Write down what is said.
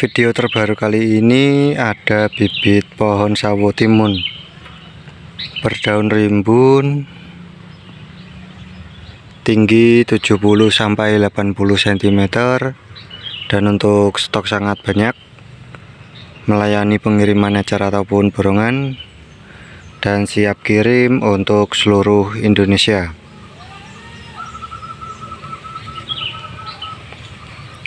video terbaru kali ini ada bibit pohon sawo timun berdaun rimbun tinggi 70-80 cm dan untuk stok sangat banyak melayani pengiriman acara ataupun borongan dan siap kirim untuk seluruh Indonesia